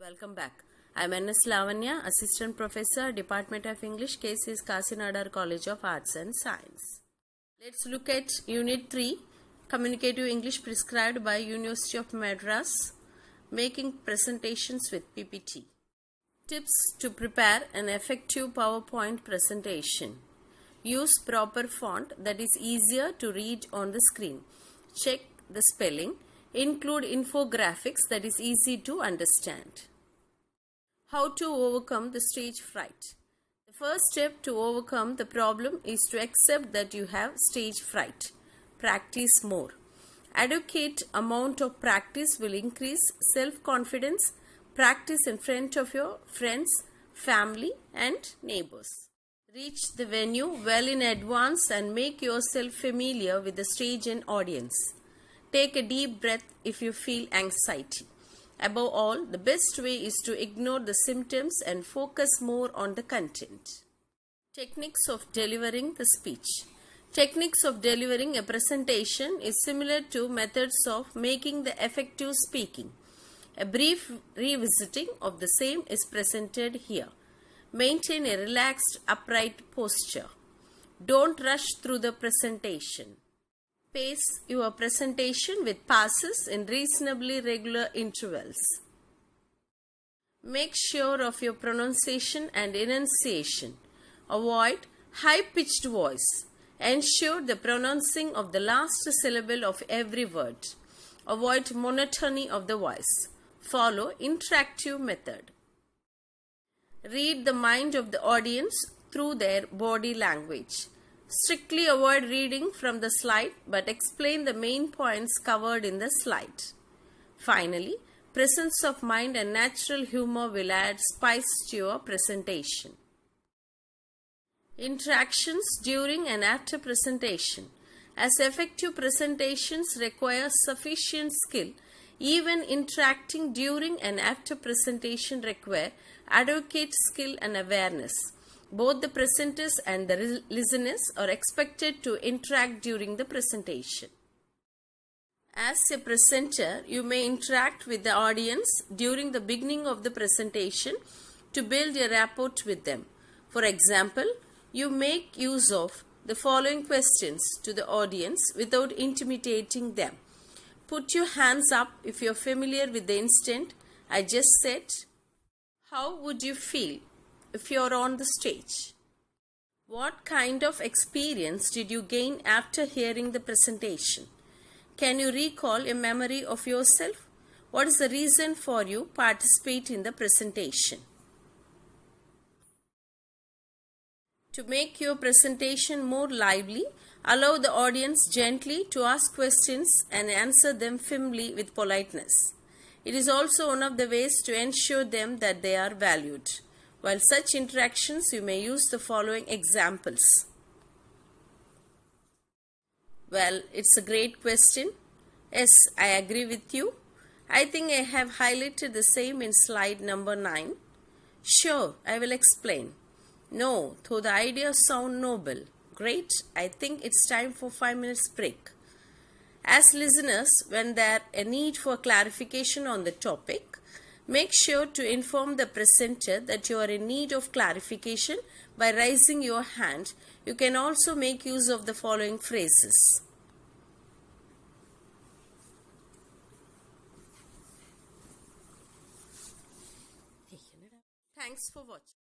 Welcome back. I'm NS Lavanya, Assistant Professor, Department of English, Cases, Kasinadar College of Arts and Science. Let's look at Unit 3, Communicative English prescribed by University of Madras, making presentations with PPT. Tips to prepare an effective PowerPoint presentation. Use proper font that is easier to read on the screen. Check the spelling include infographics that is easy to understand. How to overcome the stage fright. The first step to overcome the problem is to accept that you have stage fright. Practice more. Adequate amount of practice will increase self-confidence. Practice in front of your friends, family and neighbors. Reach the venue well in advance and make yourself familiar with the stage and audience. Take a deep breath if you feel anxiety. Above all, the best way is to ignore the symptoms and focus more on the content. Techniques of delivering the speech. Techniques of delivering a presentation is similar to methods of making the effective speaking. A brief revisiting of the same is presented here. Maintain a relaxed upright posture. Don't rush through the presentation pace your presentation with passes in reasonably regular intervals. Make sure of your pronunciation and enunciation. Avoid high-pitched voice. Ensure the pronouncing of the last syllable of every word. Avoid monotony of the voice. Follow interactive method. Read the mind of the audience through their body language. Strictly avoid reading from the slide but explain the main points covered in the slide. Finally, presence of mind and natural humor will add spice to your presentation. Interactions during and after presentation. As effective presentations require sufficient skill, even interacting during and after presentation require adequate skill and awareness. Both the presenters and the listeners are expected to interact during the presentation. As a presenter, you may interact with the audience during the beginning of the presentation to build a rapport with them. For example, you make use of the following questions to the audience without intimidating them. Put your hands up if you're familiar with the instant I just said. How would you feel if you're on the stage. What kind of experience did you gain after hearing the presentation? Can you recall a memory of yourself? What is the reason for you participate in the presentation? To make your presentation more lively, allow the audience gently to ask questions and answer them firmly with politeness. It is also one of the ways to ensure them that they are valued. While such interactions, you may use the following examples. Well, it's a great question. Yes, I agree with you. I think I have highlighted the same in slide number 9. Sure, I will explain. No, though the idea sound noble. Great, I think it's time for 5 minutes break. As listeners, when there a need for clarification on the topic, Make sure to inform the presenter that you are in need of clarification by raising your hand. You can also make use of the following phrases. Thanks for watching.